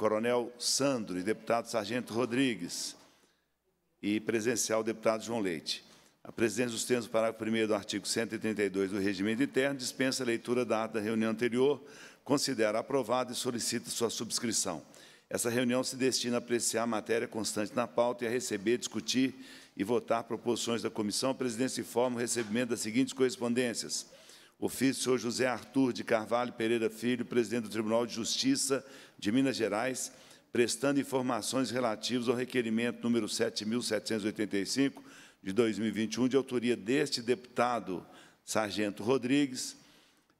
Coronel Sandro e deputado Sargento Rodrigues, e presencial deputado João Leite. A presidência dos termos do parágrafo 1 do artigo 132 do Regimento Interno dispensa a leitura da ata da reunião anterior, considera aprovada e solicita sua subscrição. Essa reunião se destina a apreciar a matéria constante na pauta e a receber, discutir e votar proposições da comissão. A presidência informa o recebimento das seguintes correspondências. Ofício senhor José Arthur de Carvalho Pereira Filho, presidente do Tribunal de Justiça de Minas Gerais, prestando informações relativas ao requerimento número 7785 de 2021 de autoria deste deputado Sargento Rodrigues,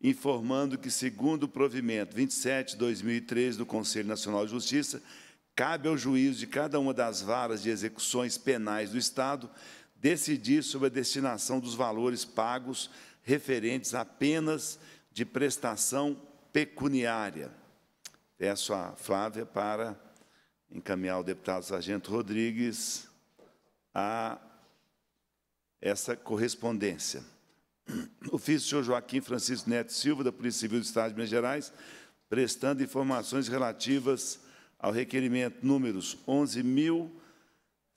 informando que segundo o provimento 27/2003 do Conselho Nacional de Justiça, cabe ao juízo de cada uma das varas de execuções penais do Estado decidir sobre a destinação dos valores pagos referentes apenas de prestação pecuniária. Peço a Flávia para encaminhar o deputado Sargento Rodrigues a essa correspondência. Ofício do senhor Joaquim Francisco Neto Silva, da Polícia Civil do Estado de Minas Gerais, prestando informações relativas ao requerimento números 11.000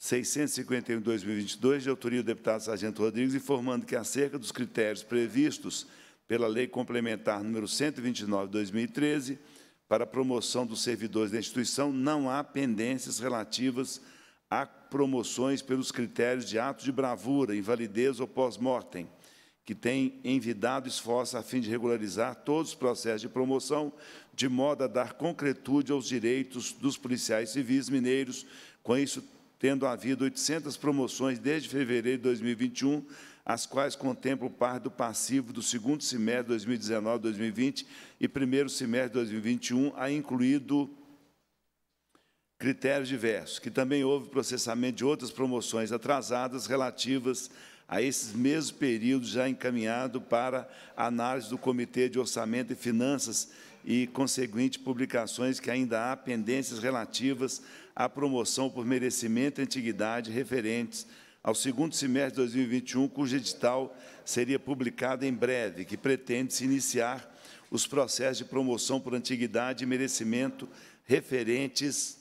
651 de 2022, de autoria do deputado Sargento Rodrigues, informando que, acerca dos critérios previstos pela Lei Complementar número 129 de 2013, para a promoção dos servidores da instituição, não há pendências relativas a promoções pelos critérios de ato de bravura, invalidez ou pós-mortem, que tem envidado esforço a fim de regularizar todos os processos de promoção, de modo a dar concretude aos direitos dos policiais civis mineiros, com isso tendo havido 800 promoções desde fevereiro de 2021, as quais contemplam parte do passivo do segundo semestre de 2019-2020 e primeiro semestre de 2021, a incluído critérios diversos, que também houve processamento de outras promoções atrasadas relativas a esses mesmos períodos já encaminhado para análise do Comitê de Orçamento e Finanças e conseguinte publicações que ainda há pendências relativas a promoção por merecimento e antiguidade referentes ao segundo semestre de 2021, cujo edital seria publicado em breve, que pretende se iniciar os processos de promoção por antiguidade e merecimento referentes,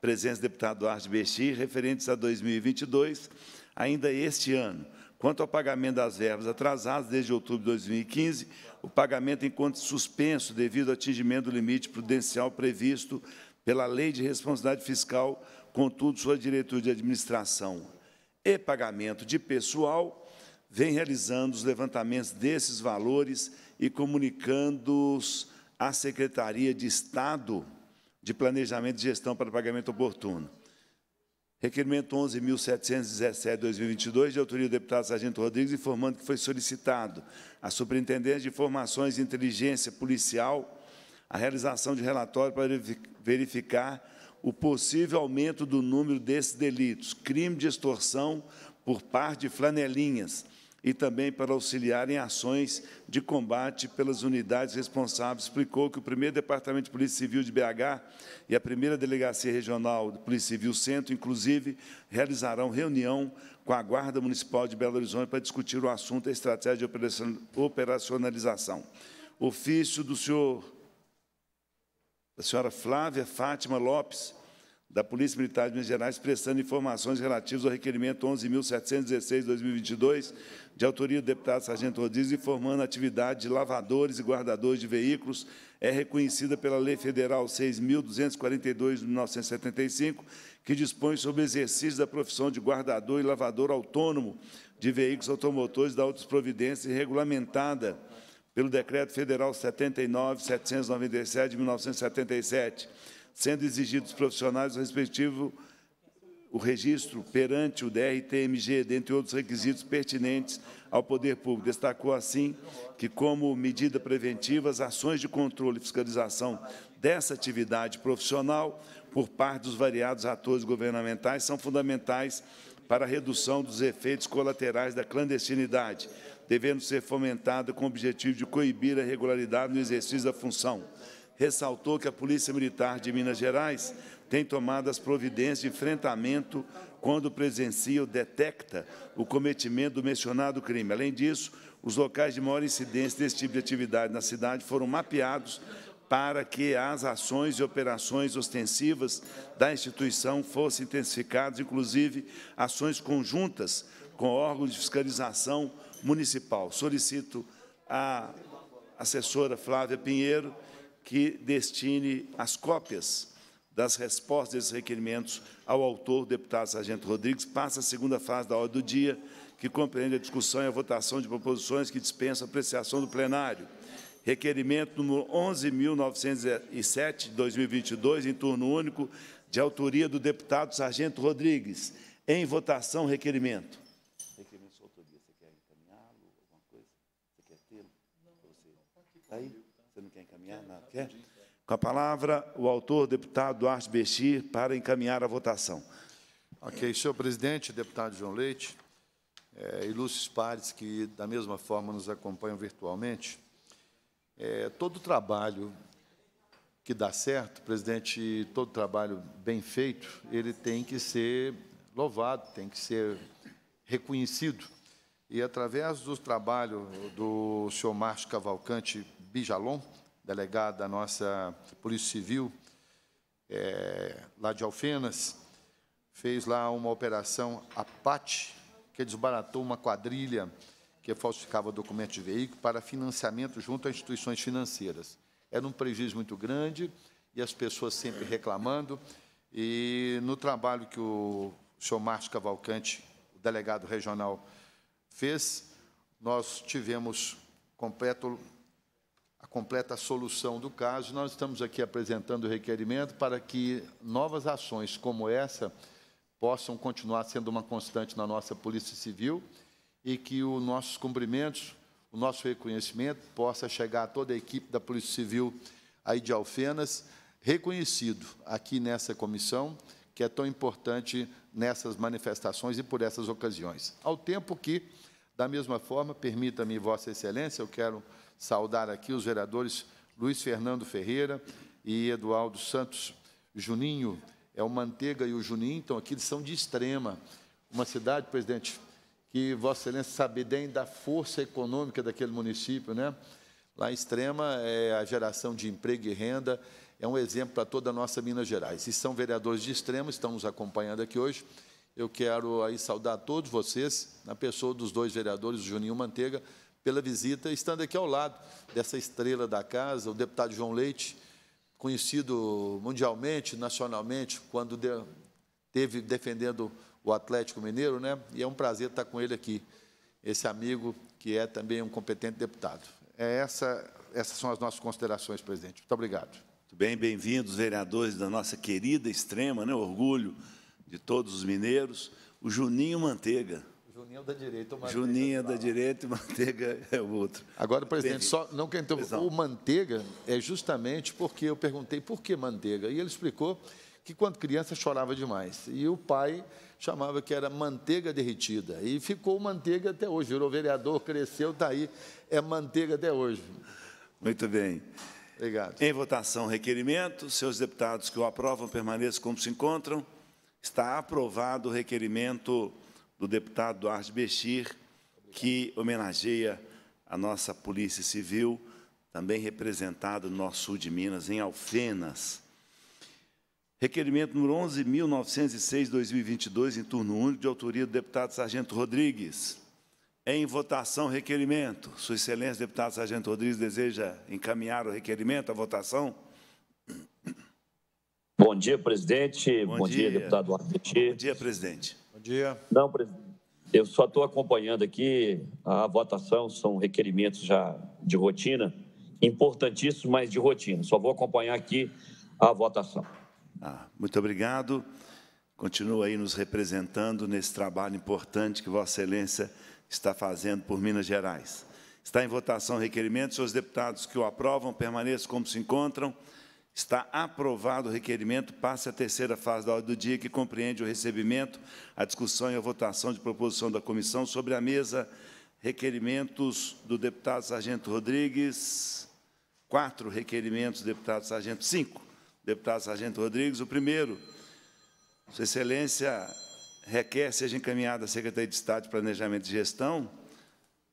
presença do deputado Duarte Bexi, referentes a 2022, ainda este ano. Quanto ao pagamento das verbas atrasadas desde outubro de 2015, o pagamento encontra suspenso devido ao atingimento do limite prudencial previsto pela Lei de Responsabilidade Fiscal, contudo, sua diretoria de administração e pagamento de pessoal vem realizando os levantamentos desses valores e comunicando-os à Secretaria de Estado de Planejamento e Gestão para Pagamento Oportuno. Requerimento 11.717-2022, de autoria do deputado Sargento Rodrigues, informando que foi solicitado à Superintendência de Informações e Inteligência Policial a realização de relatório para verificar o possível aumento do número desses delitos, crime de extorsão por par de flanelinhas, e também para auxiliar em ações de combate pelas unidades responsáveis. Explicou que o primeiro Departamento de Polícia Civil de BH e a primeira Delegacia Regional de Polícia Civil Centro, inclusive, realizarão reunião com a Guarda Municipal de Belo Horizonte para discutir o assunto e a estratégia de operacionalização. Ofício do senhor da senhora Flávia Fátima Lopes, da Polícia Militar de Minas Gerais, prestando informações relativas ao requerimento 11.716-2022, de autoria do deputado Sargento Rodrigues, informando a atividade de lavadores e guardadores de veículos é reconhecida pela Lei Federal 6.242, 1975, que dispõe sobre o exercício da profissão de guardador e lavador autônomo de veículos automotores da outras providências regulamentada pelo Decreto Federal 79.797 de 1977, sendo exigidos profissionais o respectivo o registro perante o DRTMG, dentre outros requisitos pertinentes ao poder público. Destacou, assim, que, como medida preventiva, as ações de controle e fiscalização dessa atividade profissional por parte dos variados atores governamentais são fundamentais para a redução dos efeitos colaterais da clandestinidade, devendo ser fomentada com o objetivo de coibir a irregularidade no exercício da função. Ressaltou que a Polícia Militar de Minas Gerais tem tomado as providências de enfrentamento quando presencia ou detecta o cometimento do mencionado crime. Além disso, os locais de maior incidência desse tipo de atividade na cidade foram mapeados para que as ações e operações ostensivas da instituição fossem intensificadas, inclusive ações conjuntas com órgãos de fiscalização municipal. Solicito à assessora Flávia Pinheiro que destine as cópias das respostas desses requerimentos ao autor, deputado Sargento Rodrigues. Passa a segunda fase da ordem do dia, que compreende a discussão e a votação de proposições que dispensam apreciação do plenário requerimento número 11.907, de 2022, em turno único, de autoria do deputado Sargento Rodrigues. Em votação, requerimento. Requerimento de autoria, você quer encaminhá-lo, alguma coisa? Você quer tê-lo? Está aí? Você não quer encaminhar? quer? Com a palavra, o autor, deputado Duarte Bechir, para encaminhar a votação. Ok, senhor presidente, deputado João Leite, é, e Lúcio que da mesma forma nos acompanham virtualmente, é, todo trabalho que dá certo, presidente, todo trabalho bem feito, ele tem que ser louvado, tem que ser reconhecido. E através do trabalho do senhor Márcio Cavalcante Bijalon, delegado da nossa Polícia Civil, é, lá de Alfenas, fez lá uma operação APAT, que desbaratou uma quadrilha que é falsificava documentos de veículo para financiamento junto a instituições financeiras. Era um prejuízo muito grande e as pessoas sempre reclamando. E no trabalho que o senhor Márcio Cavalcante, o delegado regional, fez, nós tivemos completo, a completa solução do caso. Nós estamos aqui apresentando o requerimento para que novas ações como essa possam continuar sendo uma constante na nossa Polícia Civil e que os nossos cumprimentos, o nosso reconhecimento possa chegar a toda a equipe da Polícia Civil aí de Alfenas, reconhecido aqui nessa comissão, que é tão importante nessas manifestações e por essas ocasiões. Ao tempo que, da mesma forma, permita-me, Vossa Excelência, eu quero saudar aqui os vereadores Luiz Fernando Ferreira e Eduardo Santos Juninho, é o Manteiga e o Juninho, então aqui eles são de extrema. Uma cidade, presidente, que Vossa Excelência sabe bem da força econômica daquele município, né? Lá em Extrema, é, a geração de emprego e renda é um exemplo para toda a nossa Minas Gerais. E são vereadores de Extrema, estão nos acompanhando aqui hoje. Eu quero aí saudar todos vocês, na pessoa dos dois vereadores, o Juninho Manteiga, pela visita, estando aqui ao lado dessa estrela da casa, o deputado João Leite, conhecido mundialmente, nacionalmente, quando de, teve defendendo o Atlético Mineiro, né? E é um prazer estar com ele aqui, esse amigo que é também um competente deputado. É essa, essas são as nossas considerações, presidente. Muito obrigado. Muito bem, bem-vindos, vereadores da nossa querida extrema, né? Orgulho de todos os mineiros. O Juninho Manteiga. Juninho da direita, o Juninho é da direita é e Manteiga é o outro. Agora, presidente, só não que então, o Manteiga é justamente porque eu perguntei por que Manteiga e ele explicou que quando criança chorava demais. E o pai chamava que era manteiga derretida. E ficou manteiga até hoje, virou vereador, cresceu, está aí, é manteiga até hoje. Muito bem. Obrigado. Em votação, requerimento. Seus deputados que o aprovam permaneçam como se encontram. Está aprovado o requerimento do deputado Duarte Bechir, que homenageia a nossa Polícia Civil, também representada no nosso sul de Minas, em Alfenas. Requerimento número 11.906-2022, em turno único, de autoria do deputado Sargento Rodrigues. Em votação, requerimento. Sua Excelência, deputado Sargento Rodrigues, deseja encaminhar o requerimento à votação? Bom dia, presidente. Bom, Bom dia. dia, deputado Arniti. Bom dia, presidente. Bom dia. Não, presidente. Eu só estou acompanhando aqui a votação, são requerimentos já de rotina, importantíssimos, mas de rotina. Só vou acompanhar aqui a votação. Ah, muito obrigado. Continua aí nos representando nesse trabalho importante que Vossa Excelência está fazendo por Minas Gerais. Está em votação o requerimento. Senhores deputados que o aprovam, permaneçam como se encontram. Está aprovado o requerimento, passe à terceira fase da ordem do dia, que compreende o recebimento, a discussão e a votação de proposição da comissão sobre a mesa. Requerimentos do deputado Sargento Rodrigues. Quatro requerimentos, deputado Sargento. Cinco deputado Sargento Rodrigues. O primeiro, Sua Excelência requer seja encaminhada à Secretaria de Estado de Planejamento e Gestão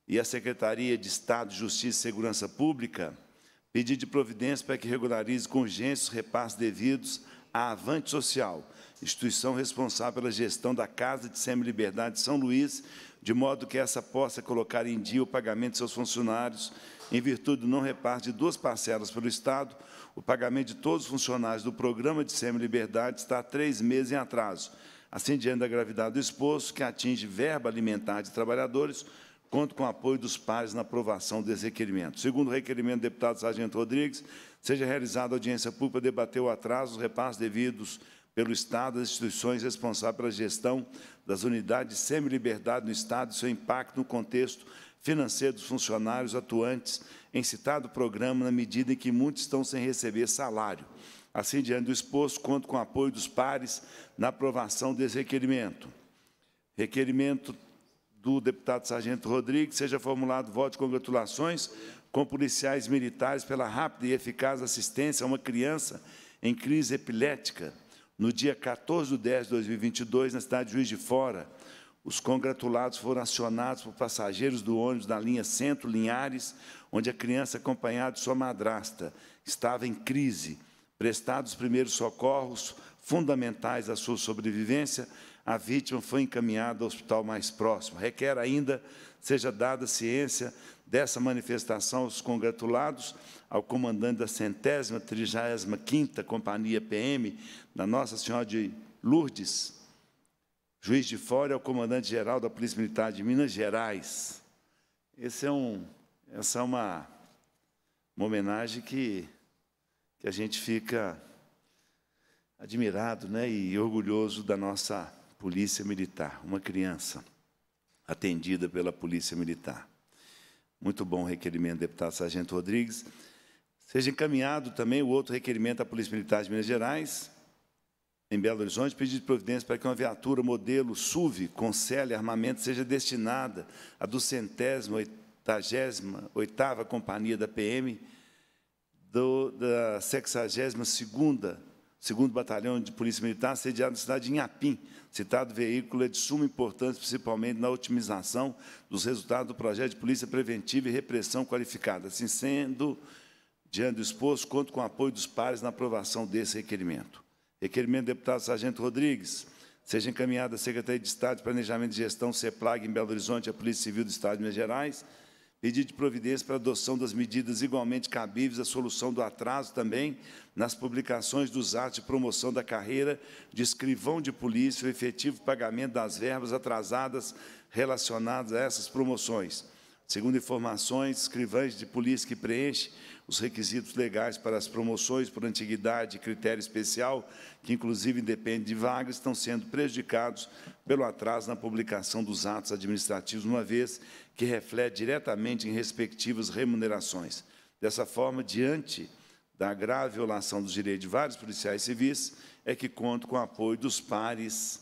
e à Secretaria de Estado de Justiça e Segurança Pública pedido de providência para que regularize com urgência os repasses devidos à Avante Social, instituição responsável pela gestão da Casa de Semi-Liberdade de São Luís, de modo que essa possa colocar em dia o pagamento de seus funcionários em virtude do não repasse de duas parcelas pelo Estado, o pagamento de todos os funcionários do programa de semi-liberdade está há três meses em atraso. Assim, diante da gravidade do exposto, que atinge verba alimentar de trabalhadores, conto com o apoio dos pares na aprovação desse requerimento. Segundo o requerimento do deputado Sargento Rodrigues, seja realizada audiência pública para debater o atraso, os repassos devidos pelo Estado as instituições responsáveis pela gestão das unidades de semi-liberdade no Estado e seu impacto no contexto financeiro dos funcionários atuantes em citado programa, na medida em que muitos estão sem receber salário. Assim, diante do exposto, conto com o apoio dos pares na aprovação desse requerimento. Requerimento do deputado Sargento Rodrigues, seja formulado voto de congratulações com policiais militares pela rápida e eficaz assistência a uma criança em crise epilética no dia 14 de 10 de 2022, na cidade de Juiz de Fora, os congratulados foram acionados por passageiros do ônibus da linha Centro Linhares, onde a criança, acompanhada de sua madrasta, estava em crise. Prestados os primeiros socorros fundamentais à sua sobrevivência, a vítima foi encaminhada ao hospital mais próximo. Requer ainda seja dada ciência dessa manifestação os congratulados ao comandante da centésima, trigésima quinta Companhia PM da Nossa Senhora de Lourdes, juiz de fora, e ao comandante-geral da Polícia Militar de Minas Gerais. Esse é um, essa é uma, uma homenagem que, que a gente fica admirado né, e orgulhoso da nossa Polícia Militar, uma criança atendida pela Polícia Militar. Muito bom o requerimento deputado Sargento Rodrigues. Seja encaminhado também o outro requerimento à Polícia Militar de Minas Gerais, em Belo Horizonte, pedido de providência para que uma viatura modelo SUV com e armamento seja destinada à do oitagésima, oitava companhia da PM, do, da 62 segunda 2 Batalhão de Polícia Militar, sediado na cidade de Inhapim. Citado veículo é de suma importância, principalmente na otimização dos resultados do projeto de polícia preventiva e repressão qualificada. Assim sendo, diante do exposto, conto com o apoio dos pares na aprovação desse requerimento. Requerimento do deputado Sargento Rodrigues. Seja encaminhada à Secretaria de Estado de Planejamento e Gestão, CEPLAG, em Belo Horizonte, à Polícia Civil do Estado de Minas Gerais, pedido de providência para adoção das medidas igualmente cabíveis à solução do atraso também nas publicações dos atos de promoção da carreira de escrivão de polícia, o efetivo pagamento das verbas atrasadas relacionadas a essas promoções. Segundo informações, escrivães de polícia que preenchem os requisitos legais para as promoções por antiguidade e critério especial, que inclusive depende de vaga, estão sendo prejudicados pelo atraso na publicação dos atos administrativos, uma vez que reflete diretamente em respectivas remunerações. Dessa forma, diante da grave violação dos direitos de vários policiais civis, é que conto com o apoio dos pares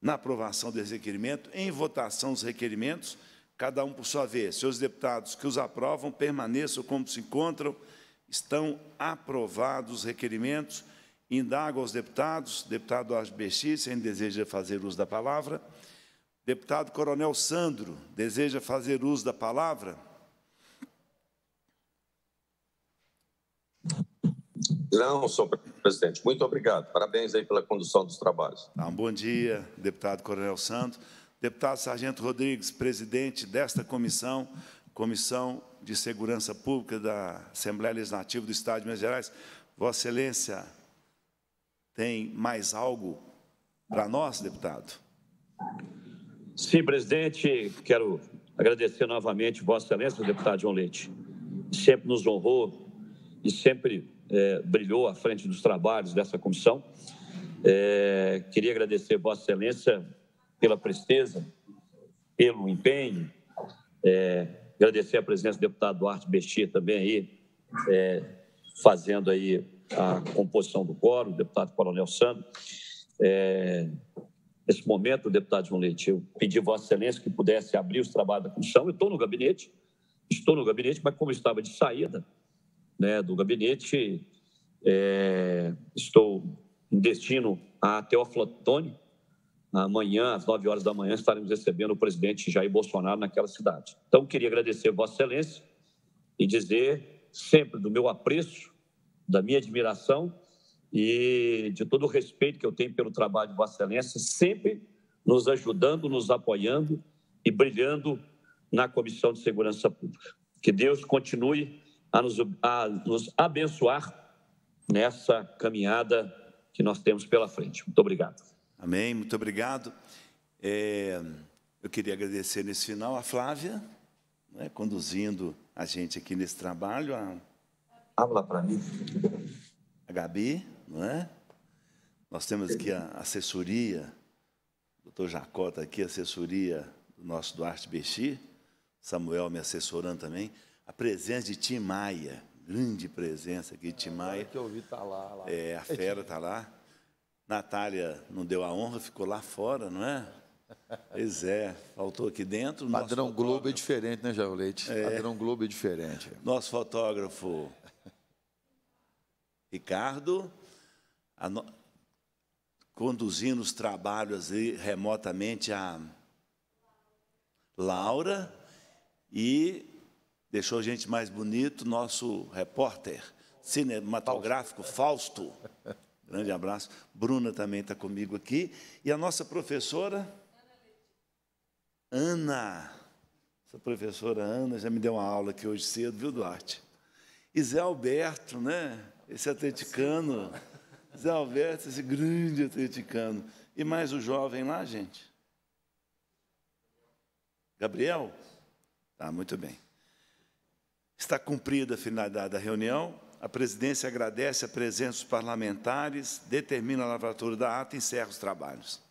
na aprovação desse requerimento, em votação dos requerimentos, cada um por sua vez. Seus deputados que os aprovam permaneçam como se encontram. Estão aprovados os requerimentos. Indago aos deputados, deputado Arbexi, se deseja fazer uso da palavra. Deputado Coronel Sandro, deseja fazer uso da palavra? Não, senhor presidente. Muito obrigado. Parabéns aí pela condução dos trabalhos. Tá, um bom dia, deputado Coronel Santos. Deputado Sargento Rodrigues, presidente desta comissão, Comissão de Segurança Pública da Assembleia Legislativa do Estado de Minas Gerais, Vossa Excelência tem mais algo para nós, deputado? Sim, presidente, quero agradecer novamente Vossa Excelência, deputado João Leite. Sempre nos honrou e sempre é, brilhou à frente dos trabalhos dessa comissão. É, queria agradecer Vossa Excelência pela presteza, pelo empenho. É, agradecer a presença do deputado Duarte Bestia também aí, é, fazendo aí a composição do quórum, deputado Coronel Sandro. É, nesse momento, deputado João Leite, eu pedi a Vossa Excelência que pudesse abrir os trabalhos da comissão. Eu estou no gabinete, estou no gabinete, mas como estava de saída né, do gabinete, é, estou em destino a Teófilo Antônio, Amanhã, às 9 horas da manhã, estaremos recebendo o presidente Jair Bolsonaro naquela cidade. Então, queria agradecer a Vossa Excelência e dizer sempre do meu apreço, da minha admiração e de todo o respeito que eu tenho pelo trabalho de Vossa Excelência, sempre nos ajudando, nos apoiando e brilhando na Comissão de Segurança Pública. Que Deus continue a nos, a nos abençoar nessa caminhada que nós temos pela frente. Muito obrigado. Amém? Muito obrigado. É, eu queria agradecer nesse final a Flávia, né, conduzindo a gente aqui nesse trabalho. A... Habla para mim. A Gabi, não é? Nós temos aqui a assessoria, o doutor Jacó está aqui, a assessoria do nosso Duarte Bexi, Samuel me assessorando também. A presença de Tim Maia, grande presença aqui de Tim Maia. É, que eu ouvi, tá lá, lá. É, a fera está lá. Natália não deu a honra, ficou lá fora, não é? Pois é, faltou aqui dentro. Padrão Globo é diferente, né, Jair É. Padrão Globo é diferente. Nosso fotógrafo Ricardo, no... conduzindo os trabalhos remotamente a Laura e deixou a gente mais bonito, nosso repórter cinematográfico Fausto. Fausto. Grande abraço. Bruna também está comigo aqui. E a nossa professora. Ana. Essa professora Ana já me deu uma aula aqui hoje cedo, viu, Duarte? E Zé Alberto, né? Esse atleticano. Zé Alberto, esse grande atleticano. E mais o jovem lá, gente? Gabriel? Tá, muito bem. Está cumprida a finalidade da reunião a presidência agradece a presença dos parlamentares, determina a lavratura da ata e encerra os trabalhos.